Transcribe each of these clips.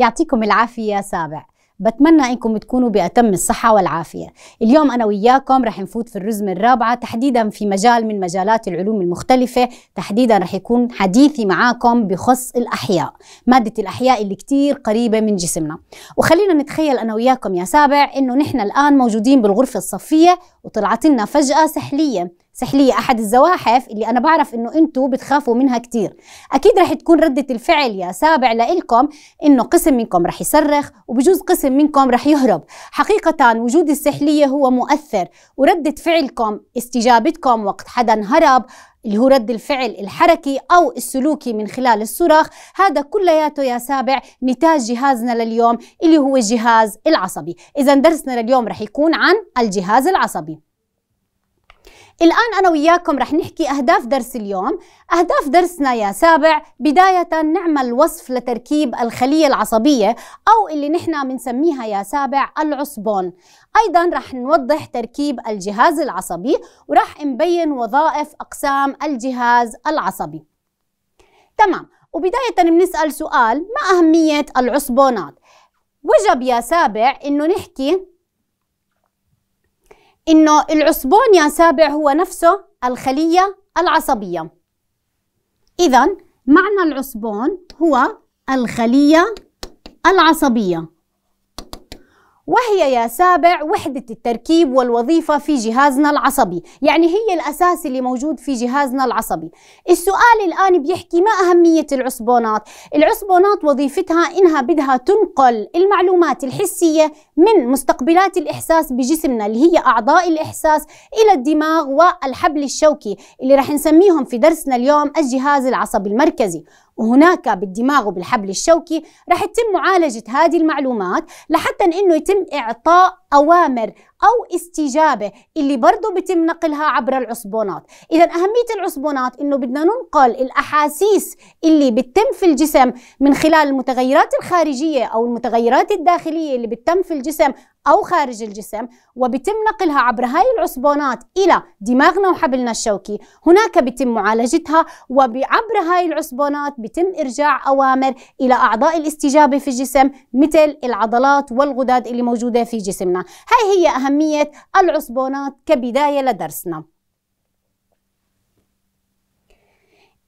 يعطيكم العافية يا سابع بتمنى انكم تكونوا باتم الصحه والعافيه اليوم انا وياكم رح نفوت في الرزمه الرابعه تحديدا في مجال من مجالات العلوم المختلفه تحديدا رح يكون حديثي معاكم بخص الاحياء ماده الاحياء اللي كتير قريبه من جسمنا وخلينا نتخيل انا وياكم يا سابع انه نحن الان موجودين بالغرفه الصفيه وطلعت لنا فجاه سحليه سحلية أحد الزواحف اللي أنا بعرف إنه أنتوا بتخافوا منها كتير أكيد رح تكون ردة الفعل يا سابع لإلكم إنه قسم منكم رح يصرخ وبجوز قسم منكم رح يهرب حقيقة وجود السحلية هو مؤثر وردة فعلكم استجابتكم وقت حدا هرب اللي هو رد الفعل الحركي أو السلوكي من خلال الصراخ هذا كلياته يا سابع نتاج جهازنا لليوم اللي هو الجهاز العصبي إذا درسنا لليوم رح يكون عن الجهاز العصبي الآن أنا وياكم رح نحكي أهداف درس اليوم أهداف درسنا يا سابع بداية نعمل وصف لتركيب الخلية العصبية أو اللي نحنا بنسميها يا سابع العصبون أيضا رح نوضح تركيب الجهاز العصبي ورح نبين وظائف أقسام الجهاز العصبي تمام وبداية بنسأل سؤال ما أهمية العصبونات؟ وجب يا سابع إنه نحكي إنه العصبون يا سابع هو نفسه الخلية العصبية إذا معنى العصبون هو الخلية العصبية وهي يا سابع وحدة التركيب والوظيفة في جهازنا العصبي يعني هي الأساس اللي موجود في جهازنا العصبي السؤال الآن بيحكي ما أهمية العصبونات العصبونات وظيفتها إنها بدها تنقل المعلومات الحسية من مستقبلات الإحساس بجسمنا اللي هي أعضاء الإحساس إلى الدماغ والحبل الشوكي اللي رح نسميهم في درسنا اليوم الجهاز العصبي المركزي وهناك بالدماغ وبالحبل الشوكي رح يتم معالجة هذه المعلومات لحتى أنه يتم إعطاء أوامر أو استجابة اللي برضه بتم نقلها عبر العصبونات إذا أهمية العصبونات إنه بدنا ننقل الأحاسيس اللي بتتم في الجسم من خلال المتغيرات الخارجية أو المتغيرات الداخلية اللي بتتم في الجسم أو خارج الجسم وبتم نقلها عبر هاي العصبونات إلى دماغنا وحبلنا الشوكي هناك بتم معالجتها وعبر هاي العصبونات بتم إرجاع أوامر إلى أعضاء الاستجابة في الجسم مثل العضلات والغدد اللي موجودة في جسمنا هاي هي أهمية العصبونات كبداية لدرسنا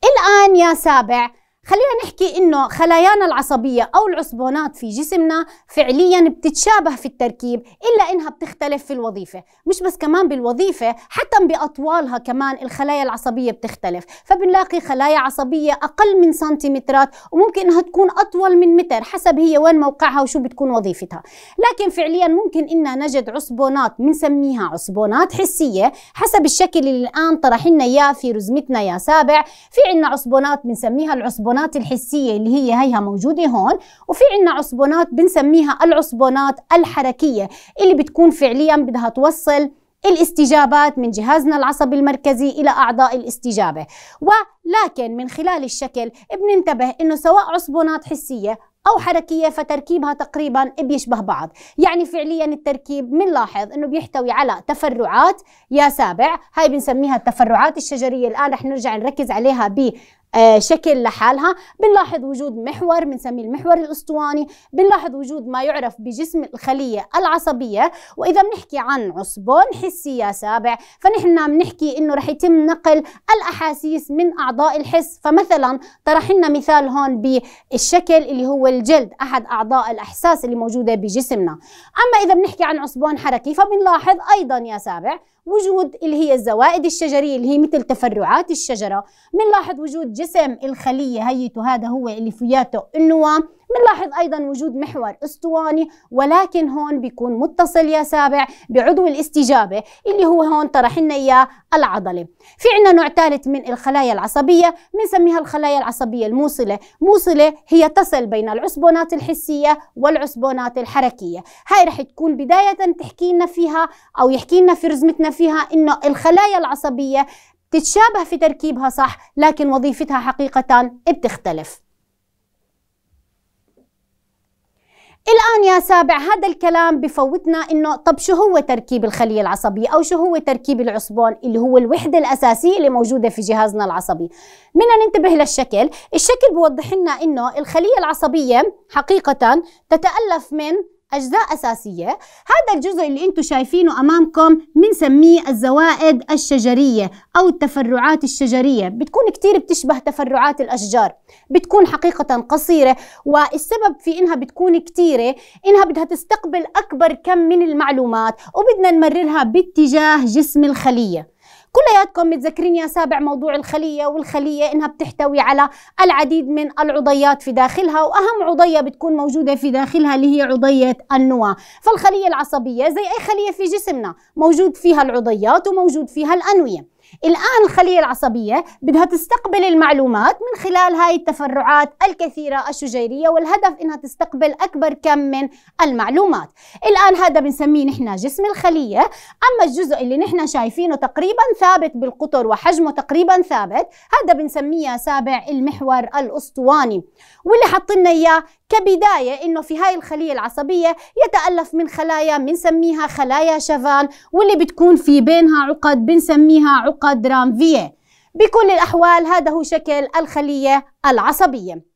الآن يا سابع خلينا نحكي انه خلايانا العصبية او العصبونات في جسمنا فعليا بتتشابه في التركيب الا انها بتختلف في الوظيفة مش بس كمان بالوظيفة حتى باطوالها كمان الخلايا العصبية بتختلف فبنلاقي خلايا عصبية اقل من سنتيمترات وممكن انها تكون اطول من متر حسب هي وين موقعها وشو بتكون وظيفتها لكن فعليا ممكن اننا نجد عصبونات بنسميها عصبونات حسية حسب الشكل اللي الان طرح لنا اياه في رزمتنا يا سابع في عنا عصبونات بنسميها العصبونات العصبونات الحسية اللي هي هيها موجودة هون وفي عنا عصبونات بنسميها العصبونات الحركية اللي بتكون فعليا بدها توصل الاستجابات من جهازنا العصبي المركزي إلى أعضاء الاستجابة ولكن من خلال الشكل بننتبه أنه سواء عصبونات حسية أو حركية فتركيبها تقريبا بيشبه بعض يعني فعليا التركيب بنلاحظ أنه بيحتوي على تفرعات يا سابع هاي بنسميها التفرعات الشجرية الآن رح نرجع نركز عليها بي آه، شكل لحالها بنلاحظ وجود محور بنسميه المحور الاسطواني بنلاحظ وجود ما يعرف بجسم الخليه العصبيه واذا بنحكي عن عصبون حسي يا سابع فنحن بنحكي انه رح يتم نقل الاحاسيس من اعضاء الحس فمثلا طرح لنا مثال هون بالشكل اللي هو الجلد احد اعضاء الاحساس اللي موجوده بجسمنا اما اذا بنحكي عن عصبون حركي فبنلاحظ ايضا يا سابع وجود اللي هي الزوائد الشجرية اللي هي مثل تفرعات الشجرة بنلاحظ وجود جسم الخلية هيته هذا هو اللي فياته النواة بنلاحظ أيضا وجود محور أسطواني ولكن هون بيكون متصل يا سابع بعضو الاستجابة اللي هو هون طرح لنا إياه العضلة في عنا نوع ثالث من الخلايا العصبية بنسميها الخلايا العصبية الموصلة موصلة هي تصل بين العصبونات الحسية والعصبونات الحركية هاي رح تكون بداية تحكي لنا فيها أو يحكي لنا في رزمتنا فيها إنه الخلايا العصبية تتشابه في تركيبها صح لكن وظيفتها حقيقة بتختلف الآن يا سابع هذا الكلام بفوتنا إنه طب شو هو تركيب الخلية العصبية أو شو هو تركيب العصبون اللي هو الوحدة الأساسية اللي موجودة في جهازنا العصبي بدنا ننتبه للشكل الشكل بوضح لنا إنه الخلية العصبية حقيقة تتألف من أجزاء أساسية هذا الجزء اللي أنتم شايفينه أمامكم بنسميه الزوائد الشجرية أو التفرعات الشجرية بتكون كتير بتشبه تفرعات الأشجار بتكون حقيقة قصيرة والسبب في إنها بتكون كتيرة إنها بدها تستقبل أكبر كم من المعلومات وبدنا نمررها باتجاه جسم الخلية كلياتكم متذكرين يا سابع موضوع الخلية والخلية إنها بتحتوي على العديد من العضيات في داخلها وأهم عضية بتكون موجودة في داخلها اللي هي عضية النواة فالخلية العصبية زي أي خلية في جسمنا موجود فيها العضيات وموجود فيها الأنوية الآن الخلية العصبية بدها تستقبل المعلومات من خلال هاي التفرعات الكثيرة الشجيرية والهدف إنها تستقبل أكبر كم من المعلومات الآن هذا بنسميه نحن جسم الخلية أما الجزء اللي نحن شايفينه تقريبا ثابت بالقطر وحجمه تقريبا ثابت هذا بنسميه سابع المحور الأسطواني واللي حطينا إياه كبداية إنه في هاي الخلية العصبية يتألف من خلايا بنسميها خلايا شفان واللي بتكون في بينها عقد بنسميها عقد رامفيه بكل الأحوال هذا هو شكل الخلية العصبية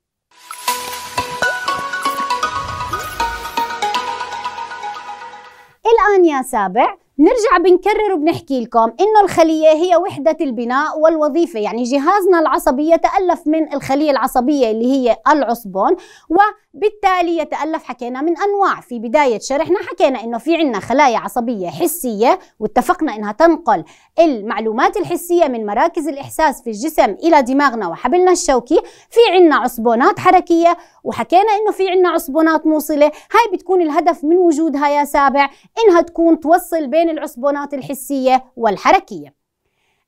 الآن يا سابع نرجع بنكرر وبنحكي لكم انه الخليه هي وحده البناء والوظيفه يعني جهازنا العصبي يتالف من الخليه العصبيه اللي هي العصبون وبالتالي يتالف حكينا من انواع في بدايه شرحنا حكينا انه في عندنا خلايا عصبيه حسيه واتفقنا انها تنقل المعلومات الحسيه من مراكز الاحساس في الجسم الى دماغنا وحبلنا الشوكي في عندنا عصبونات حركيه وحكينا انه في عندنا عصبونات موصله هاي بتكون الهدف من وجودها يا سابع انها تكون توصل بين بين العصبونات الحسية والحركية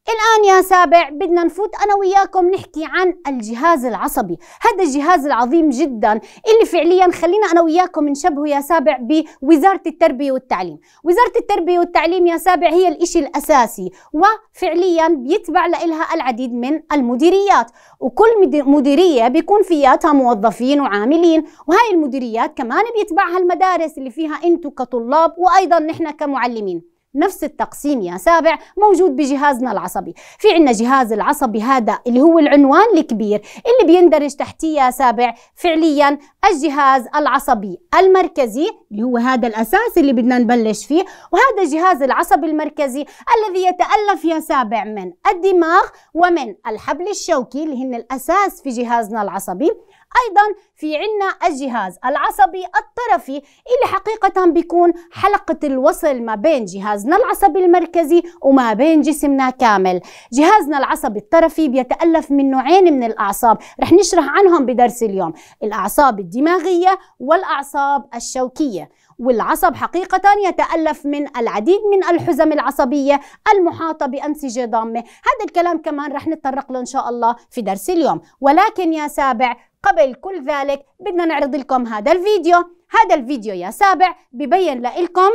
الآن يا سابع بدنا نفوت أنا وياكم نحكي عن الجهاز العصبي هذا الجهاز العظيم جدا اللي فعليا خلينا أنا وياكم نشبهه يا سابع بوزارة التربية والتعليم وزارة التربية والتعليم يا سابع هي الإشي الأساسي وفعليا بيتبع لها العديد من المديريات وكل مديرية بيكون فياتها موظفين وعاملين وهاي المديريات كمان بيتبعها المدارس اللي فيها أنتو كطلاب وأيضا نحن كمعلمين نفس التقسيم يا سابع موجود بجهازنا العصبي في عنا جهاز العصبي هذا اللي هو العنوان الكبير اللي بيندرج تحتيه يا سابع فعليا الجهاز العصبي المركزي اللي هو هذا الأساس اللي بدنا نبلش فيه وهذا الجهاز العصبي المركزي الذي يتألف يا سابع من الدماغ ومن الحبل الشوكي اللي هن الأساس في جهازنا العصبي أيضا في عنا الجهاز العصبي الطرفي اللي حقيقة بيكون حلقة الوصل ما بين جهازنا العصبي المركزي وما بين جسمنا كامل جهازنا العصبي الطرفي بيتألف من نوعين من الأعصاب رح نشرح عنهم بدرس اليوم الأعصاب الدماغية والأعصاب الشوكية والعصب حقيقة يتألف من العديد من الحزم العصبية المحاطة بأنسجة ضامة هذا الكلام كمان رح نتطرق له إن شاء الله في درس اليوم ولكن يا سابع قبل كل ذلك بدنا نعرض لكم هذا الفيديو هذا الفيديو يا سابع ببين لكم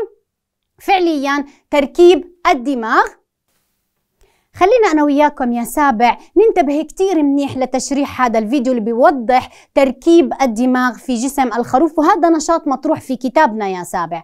فعليا تركيب الدماغ خلينا أنا وياكم يا سابع ننتبه كتير منيح لتشريح هذا الفيديو اللي بيوضح تركيب الدماغ في جسم الخروف وهذا نشاط مطروح في كتابنا يا سابع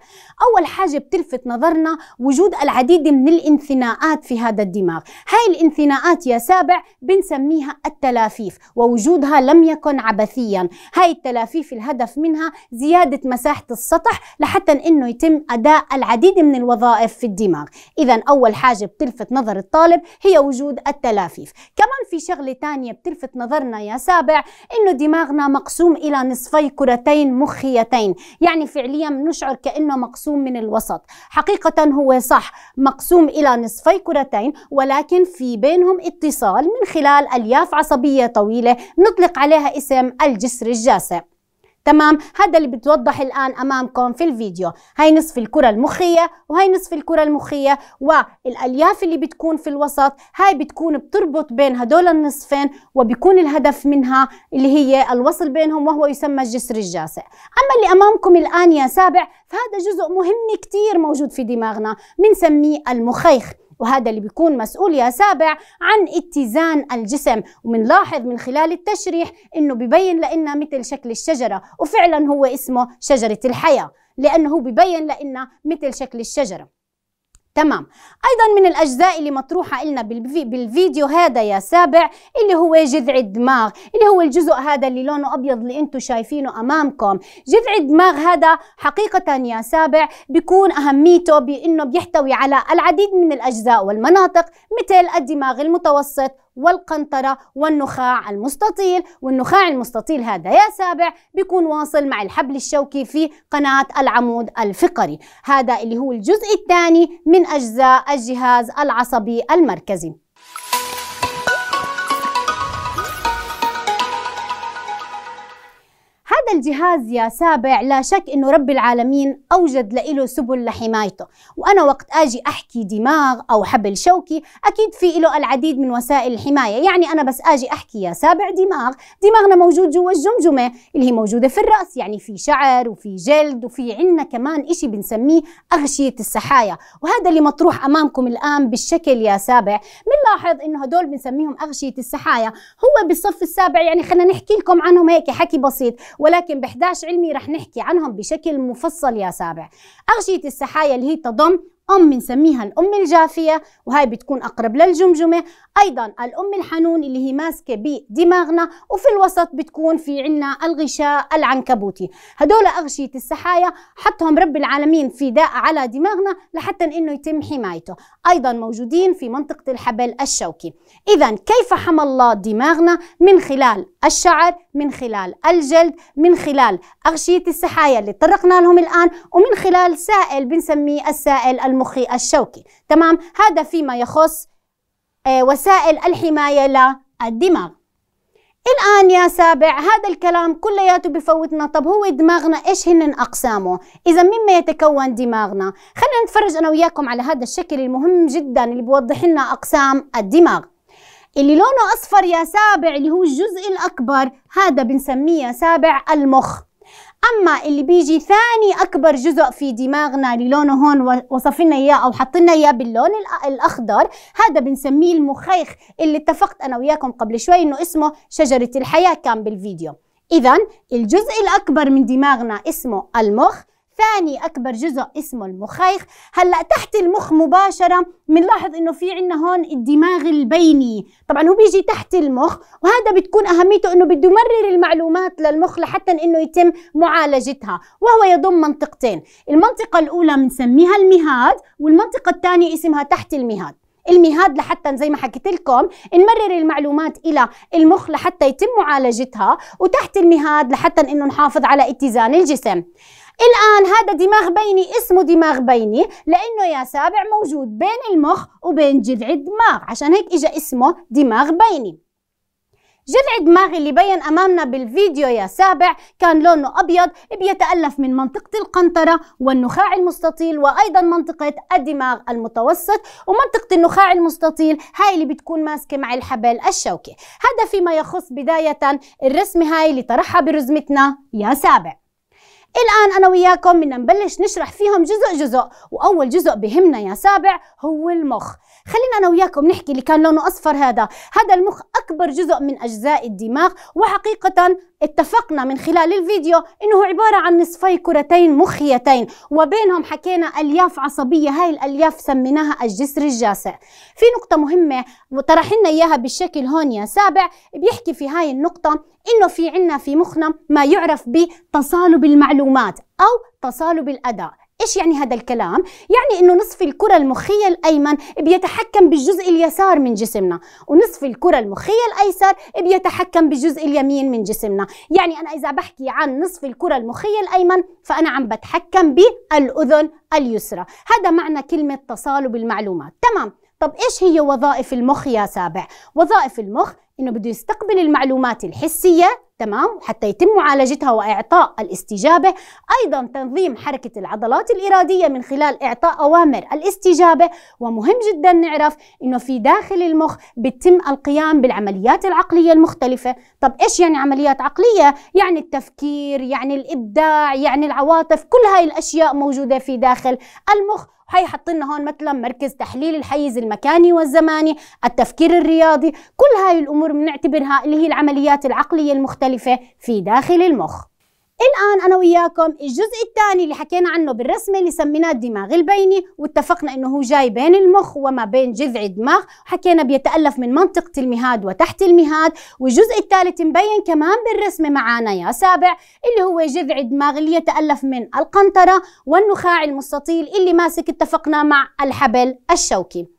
أول حاجة بتلفت نظرنا وجود العديد من الانثناءات في هذا الدماغ هاي الانثناءات يا سابع بنسميها التلافيف ووجودها لم يكن عبثيا هاي التلافيف الهدف منها زيادة مساحة السطح لحتى أنه يتم أداء العديد من الوظائف في الدماغ إذا أول حاجة بتلفت نظر الطالب هي وجود التلافيف كمان في شغلة تانية بتلفت نظرنا يا سابع انه دماغنا مقسوم الى نصفي كرتين مخيتين يعني فعليا بنشعر كانه مقسوم من الوسط حقيقة هو صح مقسوم الى نصفي كرتين ولكن في بينهم اتصال من خلال الياف عصبية طويلة نطلق عليها اسم الجسر الجاسع تمام هذا اللي بتوضح الآن أمامكم في الفيديو هاي نصف الكرة المخية وهي نصف الكرة المخية والألياف اللي بتكون في الوسط هاي بتكون بتربط بين هدول النصفين وبيكون الهدف منها اللي هي الوصل بينهم وهو يسمى الجسر الجاسع أما اللي أمامكم الآن يا سابع فهذا جزء مهم كتير موجود في دماغنا بنسميه المخيخ وهذا اللي بيكون مسؤول يا سابع عن اتزان الجسم ومنلاحظ من خلال التشريح انه ببين لنا مثل شكل الشجره وفعلا هو اسمه شجره الحياه لانه ببين لنا مثل شكل الشجره تمام ايضا من الاجزاء اللي مطروحه لنا بالفيديو هذا يا سابع اللي هو جذع الدماغ اللي هو الجزء هذا اللي لونه ابيض اللي انتم شايفينه امامكم جذع الدماغ هذا حقيقه يا سابع بيكون اهميته بانه بيحتوي على العديد من الاجزاء والمناطق مثل الدماغ المتوسط والقنطرة والنخاع المستطيل والنخاع المستطيل هذا يا سابع بيكون واصل مع الحبل الشوكي في قناة العمود الفقري هذا اللي هو الجزء الثاني من أجزاء الجهاز العصبي المركزي الجهاز يا سابع لا شك انه رب العالمين اوجد له سبل لحمايته وانا وقت اجي احكي دماغ او حبل شوكي اكيد في له العديد من وسائل الحمايه يعني انا بس اجي احكي يا سابع دماغ دماغنا موجود جوا الجمجمه اللي هي موجوده في الراس يعني في شعر وفي جلد وفي عنا كمان إشي بنسميه اغشيه السحايا وهذا اللي مطروح امامكم الان بالشكل يا سابع بنلاحظ انه هدول بنسميهم اغشيه السحايا هو بالصف السابع يعني خلينا نحكي لكم عنهم هيك حكي بسيط ولكن ولكن ب 11 علمي رح نحكي عنهم بشكل مفصل يا سابع أغشية السحايا اللي هي تضم أم بنسميها الأم الجافية وهي بتكون أقرب للجمجمة أيضا الأم الحنون اللي هي ماسكة بدماغنا وفي الوسط بتكون في عنا الغشاء العنكبوتي هدول أغشية السحايا حطهم رب العالمين في داء على دماغنا لحتى إنه يتم حمايته أيضا موجودين في منطقة الحبل الشوكي إذا كيف حمى الله دماغنا من خلال الشعر من خلال الجلد من خلال أغشية السحايا اللي تطرقنا لهم الآن ومن خلال سائل بنسميه السائل الم المخي الشوكي تمام هذا فيما يخص آه، وسائل الحماية للدماغ الآن يا سابع هذا الكلام كلياته بفوتنا طب هو دماغنا إيش هن أقسامه إذا مما يتكون دماغنا خلينا نتفرج أنا وياكم على هذا الشكل المهم جدا اللي بوضح لنا أقسام الدماغ اللي لونه أصفر يا سابع اللي هو الجزء الأكبر هذا بنسميه سابع المخ اما اللي بيجي ثاني اكبر جزء في دماغنا اللي لونه هون وصف لنا اياه او حط لنا اياه باللون الاخضر هذا بنسميه المخيخ اللي اتفقت انا وياكم قبل شوي انه اسمه شجره الحياه كان بالفيديو اذا الجزء الاكبر من دماغنا اسمه المخ ثاني أكبر جزء اسمه المخيخ هلأ تحت المخ مباشرة بنلاحظ إنه في عنا هون الدماغ البيني طبعا هو بيجي تحت المخ وهذا بتكون أهميته إنه بده يمرر المعلومات للمخ لحتى إنه يتم معالجتها وهو يضم منطقتين المنطقة الأولى بنسميها المهاد والمنطقة الثانية اسمها تحت المهاد المهاد لحتى زي ما حكيت لكم نمرر المعلومات الى المخ لحتى يتم معالجتها وتحت المهاد لحتى انه نحافظ على اتزان الجسم الآن هذا دماغ بيني اسمه دماغ بيني لأنه يا سابع موجود بين المخ وبين جذع الدماغ عشان هيك إجا اسمه دماغ بيني جذع الدماغ اللي بين أمامنا بالفيديو يا سابع كان لونه أبيض بيتألف من منطقة القنطرة والنخاع المستطيل وأيضا منطقة الدماغ المتوسط ومنطقة النخاع المستطيل هاي اللي بتكون ماسكة مع الحبل الشوكي هذا فيما يخص بداية الرسمة هاي اللي طرحها برزمتنا يا سابع الآن أنا وياكم بدنا نبلش نشرح فيهم جزء جزء وأول جزء بهمنا يا سابع هو المخ خلينا انا وياكم نحكي اللي كان لونه اصفر هذا هذا المخ اكبر جزء من اجزاء الدماغ وحقيقه اتفقنا من خلال الفيديو انه عباره عن نصفي كرتين مخيتين وبينهم حكينا الياف عصبيه هاي الالياف سميناها الجسر الجاسع في نقطه مهمه وطرحنا لنا اياها بالشكل هون يا سابع بيحكي في هاي النقطه انه في عنا في مخنا ما يعرف بتصالب المعلومات او تصالب الاداء ايش يعني هذا الكلام؟ يعني انه نصف الكرة المخية الايمن بيتحكم بالجزء اليسار من جسمنا، ونصف الكرة المخية الايسر بيتحكم بالجزء اليمين من جسمنا، يعني انا اذا بحكي عن نصف الكرة المخية الايمن فانا عم بتحكم بالاذن اليسرى، هذا معنى كلمة تصالب المعلومات، تمام، طب ايش هي وظائف المخ يا سابع؟ وظائف المخ انه بده يستقبل المعلومات الحسية تمام حتى يتم معالجتها واعطاء الاستجابه ايضا تنظيم حركه العضلات الاراديه من خلال اعطاء اوامر الاستجابه ومهم جدا نعرف انه في داخل المخ بتم القيام بالعمليات العقليه المختلفه طب ايش يعني عمليات عقليه يعني التفكير يعني الابداع يعني العواطف كل هاي الاشياء موجوده في داخل المخ وحيحطلنا هون مثلا مركز تحليل الحيز المكاني والزماني التفكير الرياضي كل هاي الامور بنعتبرها اللي هي العمليات العقليه المختلفه في داخل المخ الآن أنا وياكم الجزء الثاني اللي حكينا عنه بالرسمة اللي سميناه الدماغ البيني واتفقنا أنه هو جاي بين المخ وما بين جذع الدماغ حكينا بيتألف من منطقة المهاد وتحت المهاد والجزء الثالث مبين كمان بالرسمة معانا يا سابع اللي هو جذع الدماغ اللي يتألف من القنطرة والنخاع المستطيل اللي ماسك اتفقنا مع الحبل الشوكي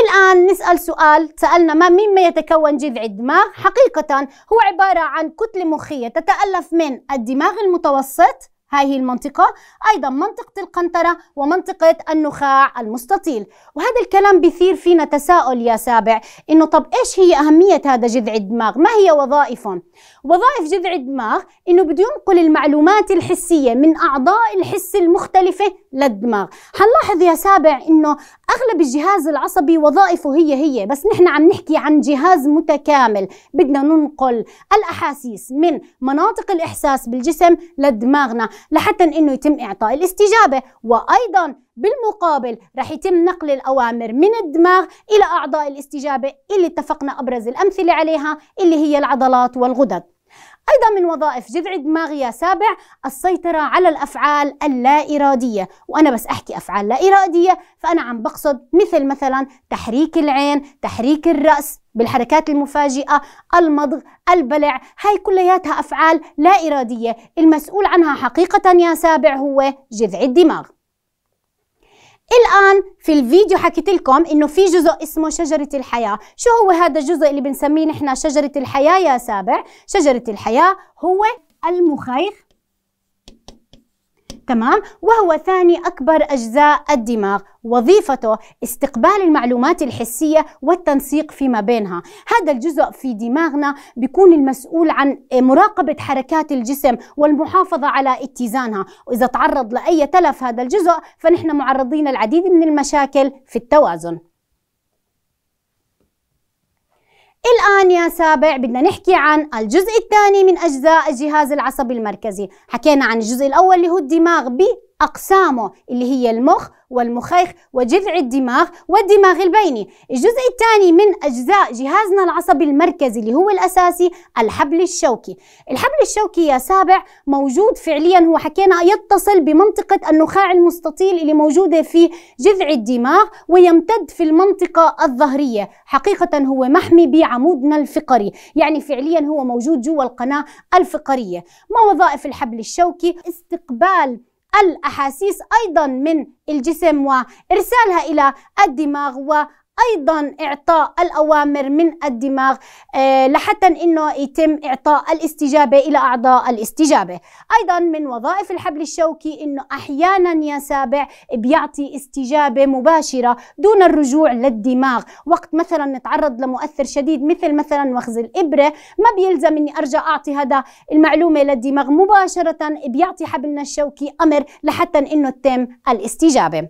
الآن نسأل سؤال سألنا ما مما يتكون جذع الدماغ حقيقة هو عبارة عن كتلة مخية تتألف من الدماغ المتوسط هي المنطقة أيضا منطقة القنطرة ومنطقة النخاع المستطيل وهذا الكلام بيثير فينا تساؤل يا سابع إنه طب إيش هي أهمية هذا جذع الدماغ ما هي وظائفه وظائف جذع الدماغ انه بده ينقل المعلومات الحسيه من اعضاء الحس المختلفه للدماغ حنلاحظ يا سابع انه اغلب الجهاز العصبي وظائفه هي هي بس نحن عم نحكي عن جهاز متكامل بدنا ننقل الاحاسيس من مناطق الاحساس بالجسم لدماغنا لحتى انه يتم اعطاء الاستجابه وايضا بالمقابل رح يتم نقل الأوامر من الدماغ إلى أعضاء الاستجابة اللي اتفقنا أبرز الأمثلة عليها اللي هي العضلات والغدد أيضا من وظائف جذع دماغية سابع السيطرة على الأفعال اللا إرادية وأنا بس أحكي أفعال لا إرادية فأنا عم بقصد مثل مثلا تحريك العين تحريك الرأس بالحركات المفاجئة المضغ البلع هاي كلياتها أفعال لا إرادية المسؤول عنها حقيقة يا سابع هو جذع الدماغ الآن في الفيديو حكيت لكم إنه في جزء اسمه شجرة الحياة شو هو هذا الجزء اللي بنسميه نحن شجرة الحياة يا سابع شجرة الحياة هو المخيخ تمام وهو ثاني أكبر أجزاء الدماغ وظيفته استقبال المعلومات الحسية والتنسيق فيما بينها هذا الجزء في دماغنا بيكون المسؤول عن مراقبة حركات الجسم والمحافظة على اتزانها وإذا تعرض لأي تلف هذا الجزء فنحن معرضين العديد من المشاكل في التوازن الآن يا سابع بدنا نحكي عن الجزء الثاني من أجزاء الجهاز العصبي المركزي حكينا عن الجزء الأول اللي هو الدماغ بأقسامه اللي هي المخ والمخيخ وجذع الدماغ والدماغ البيني الجزء الثاني من أجزاء جهازنا العصبي المركزي اللي هو الأساسي الحبل الشوكي الحبل الشوكي يا سابع موجود فعليا هو حكينا يتصل بمنطقة النخاع المستطيل اللي موجودة في جذع الدماغ ويمتد في المنطقة الظهرية حقيقة هو محمي بعمودنا الفقري يعني فعليا هو موجود جوا القناة الفقرية ما وظائف الحبل الشوكي استقبال الأحاسيس أيضا من الجسم وإرسالها إلى الدماغ ايضا اعطاء الاوامر من الدماغ آه، لحتى انه يتم اعطاء الاستجابه الى اعضاء الاستجابه ايضا من وظائف الحبل الشوكي انه احيانا يا سابع بيعطي استجابه مباشره دون الرجوع للدماغ وقت مثلا نتعرض لمؤثر شديد مثل مثلا وخز الابره ما بيلزم اني ارجع اعطي هذا المعلومه للدماغ مباشره بيعطي حبلنا الشوكي امر لحتى انه تتم الاستجابه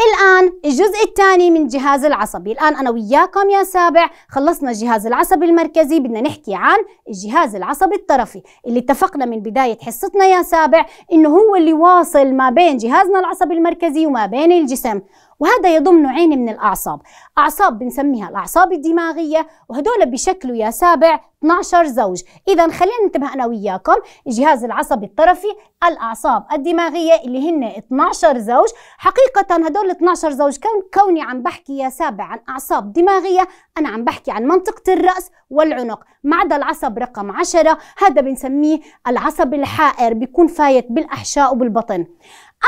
الآن الجزء الثاني من الجهاز العصبي الآن أنا وياكم يا سابع خلصنا الجهاز العصبي المركزي بدنا نحكي عن الجهاز العصبي الطرفي اللي اتفقنا من بداية حصتنا يا سابع إنه هو اللي واصل ما بين جهازنا العصبي المركزي وما بين الجسم وهذا يضم نوعين من الأعصاب أعصاب بنسميها الأعصاب الدماغية وهدول بشكلوا يا سابع 12 زوج إذا خلينا ننتبه أنا وياكم الجهاز العصبي الطرفي الأعصاب الدماغية اللي هن 12 زوج حقيقة هدول 12 زوج كوني عم بحكي يا سابع عن أعصاب دماغية أنا عم بحكي عن منطقة الرأس والعنق ما عدا العصب رقم 10 هذا بنسميه العصب الحائر بيكون فايت بالأحشاء وبالبطن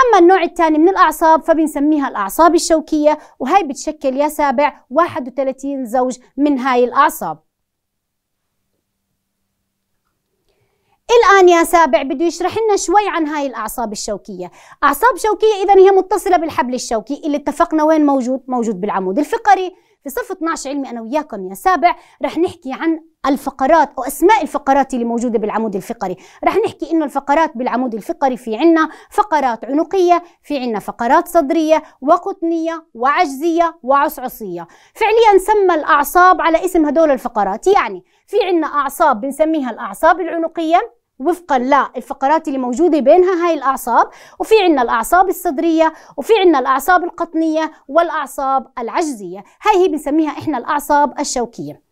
أما النوع الثاني من الأعصاب فبنسميها الأعصاب الشوكية وهي بتشكل يا سابع 31 زوج من هاي الأعصاب الآن يا سابع بده يشرح لنا شوي عن هاي الأعصاب الشوكية أعصاب شوكية إذا هي متصلة بالحبل الشوكي اللي اتفقنا وين موجود موجود بالعمود الفقري في صف 12 علمي أنا وياكم يا سابع رح نحكي عن الفقرات أو أسماء الفقرات اللي موجودة بالعمود الفقري رح نحكي إنه الفقرات بالعمود الفقري في عنا فقرات عنقية في عنا فقرات صدرية وقطنية وعجزية وعصعصية فعليا سمى الأعصاب على اسم هدول الفقرات يعني في عنا أعصاب بنسميها الأعصاب العنقية وفقا للفقرات اللي موجودة بينها هاي الأعصاب وفي عنا الأعصاب الصدرية وفي عنا الأعصاب القطنية والأعصاب العجزية هاي هي بنسميها إحنا الأعصاب الشوكية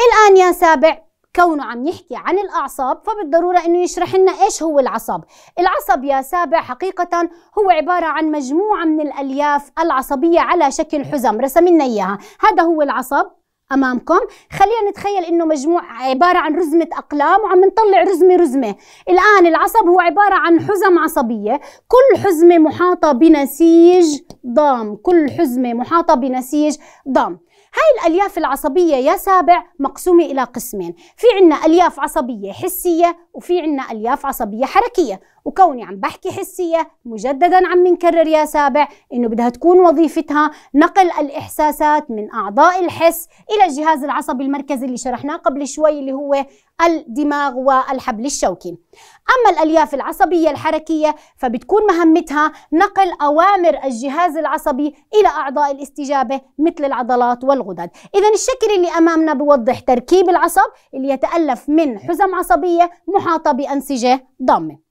الآن يا سابع كونه عم يحكي عن الأعصاب فبالضرورة أنه يشرح لنا إيش هو العصب العصب يا سابع حقيقة هو عبارة عن مجموعة من الألياف العصبية على شكل حزم رسم لنا إياها هذا هو العصب امامكم خلينا نتخيل انه مجموع عباره عن رزمه اقلام وعم نطلع رزمه رزمه الان العصب هو عباره عن حزم عصبيه كل حزمه محاطه بنسيج ضام كل حزمه محاطه بنسيج ضام هاي الألياف العصبية يا سابع مقسومة إلى قسمين في عنا ألياف عصبية حسية وفي عنا ألياف عصبية حركية وكوني عم بحكي حسية مجددا عم نكرر يا سابع إنه بدها تكون وظيفتها نقل الإحساسات من أعضاء الحس إلى الجهاز العصبي المركزي اللي شرحناه قبل شوي اللي هو الدماغ والحبل الشوكي أما الألياف العصبية الحركية فبتكون مهمتها نقل أوامر الجهاز العصبي إلى أعضاء الاستجابة مثل العضلات والغدد إذا الشكل اللي أمامنا بوضح تركيب العصب اللي يتألف من حزم عصبية محاطة بأنسجة ضامة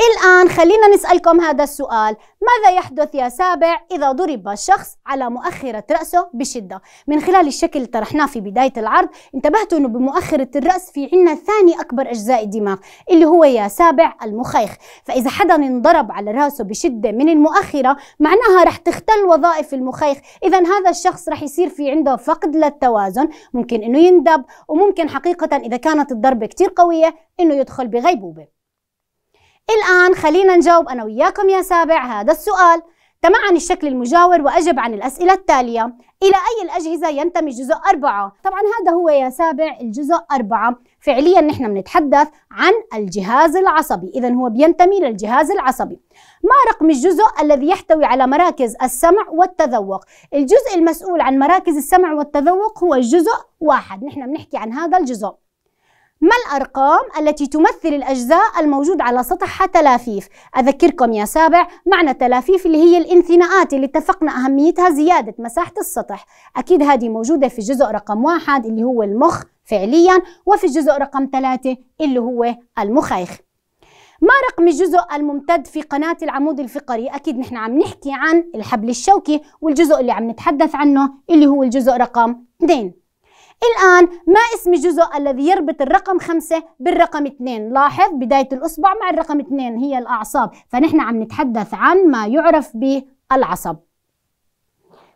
الآن خلينا نسألكم هذا السؤال ماذا يحدث يا سابع إذا ضرب الشخص على مؤخرة رأسه بشدة من خلال الشكل اللي طرحناه في بداية العرض انتبهتوا أنه بمؤخرة الرأس في عنا ثاني أكبر أجزاء الدماغ اللي هو يا سابع المخيخ فإذا حدا انضرب على رأسه بشدة من المؤخرة معناها رح تختل وظائف المخيخ إذا هذا الشخص رح يصير في عنده فقد للتوازن ممكن أنه يندب وممكن حقيقة إذا كانت الضربة كتير قوية أنه يدخل بغيبوبة الآن خلينا نجاوب أنا وياكم يا سابع هذا السؤال تمعن الشكل المجاور وأجب عن الأسئلة التالية إلى أي الأجهزة ينتمي جزء أربعة؟ طبعا هذا هو يا سابع الجزء أربعة فعليا نحن بنتحدث عن الجهاز العصبي إذا هو بينتمي للجهاز العصبي ما رقم الجزء الذي يحتوي على مراكز السمع والتذوق الجزء المسؤول عن مراكز السمع والتذوق هو الجزء واحد نحن بنحكي عن هذا الجزء ما الأرقام التي تمثل الأجزاء الموجود على سطحها تلافيف؟ أذكركم يا سابع معنى التلافيف اللي هي الانثناءات اللي اتفقنا أهميتها زيادة مساحة السطح أكيد هذه موجودة في الجزء رقم واحد اللي هو المخ فعليا وفي الجزء رقم ثلاثة اللي هو المخيخ ما رقم الجزء الممتد في قناة العمود الفقري؟ أكيد نحن عم نحكي عن الحبل الشوكي والجزء اللي عم نتحدث عنه اللي هو الجزء رقم 2 الآن ما اسم الجزء الذي يربط الرقم خمسة بالرقم اثنين لاحظ بداية الأصبع مع الرقم اثنين هي الأعصاب فنحن عم نتحدث عن ما يعرف بالعصب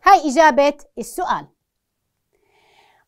هاي إجابة السؤال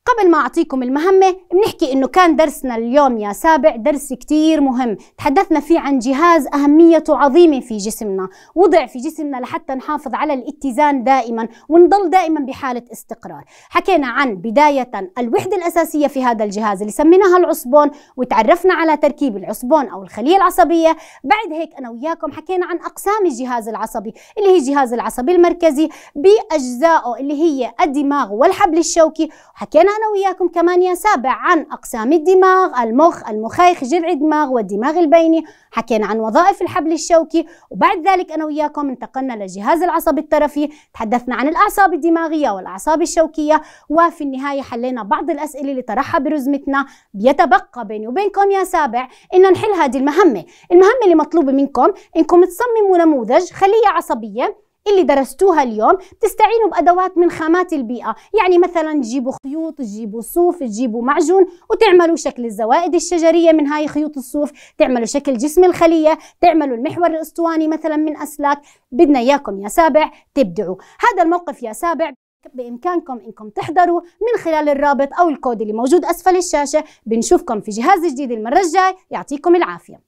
قبل ما أعطيكم المهمة بنحكي إنه كان درسنا اليوم يا سابع درس كتير مهم تحدثنا فيه عن جهاز أهميته عظيمة في جسمنا وضع في جسمنا لحتى نحافظ على الاتزان دائما ونضل دائما بحالة استقرار حكينا عن بداية الوحدة الأساسية في هذا الجهاز اللي سميناها العصبون وتعرفنا على تركيب العصبون أو الخلية العصبية بعد هيك أنا وياكم حكينا عن أقسام الجهاز العصبي اللي هي الجهاز العصبي المركزي بأجزائه اللي هي الدماغ والحبل الشوكي وحكينا أنا وياكم كمان يا سابع عن أقسام الدماغ المخ المخيخ جذع الدماغ والدماغ البيني حكينا عن وظائف الحبل الشوكي وبعد ذلك أنا وياكم انتقلنا للجهاز العصبي الطرفي تحدثنا عن الأعصاب الدماغية والأعصاب الشوكية وفي النهاية حلينا بعض الأسئلة اللي طرحها برزمتنا بيتبقى بيني وبينكم يا سابع إن نحل هذه المهمة المهمة اللي مطلوبة منكم إنكم تصمموا نموذج خلية عصبية اللي درستوها اليوم تستعينوا بأدوات من خامات البيئة يعني مثلا تجيبوا خيوط تجيبوا صوف تجيبوا معجون وتعملوا شكل الزوائد الشجرية من هاي خيوط الصوف تعملوا شكل جسم الخلية تعملوا المحور الأسطواني مثلا من أسلاك بدنا إياكم يا سابع تبدعوا هذا الموقف يا سابع بإمكانكم إنكم تحضروا من خلال الرابط أو الكود اللي موجود أسفل الشاشة بنشوفكم في جهاز جديد المرة الجاي يعطيكم العافية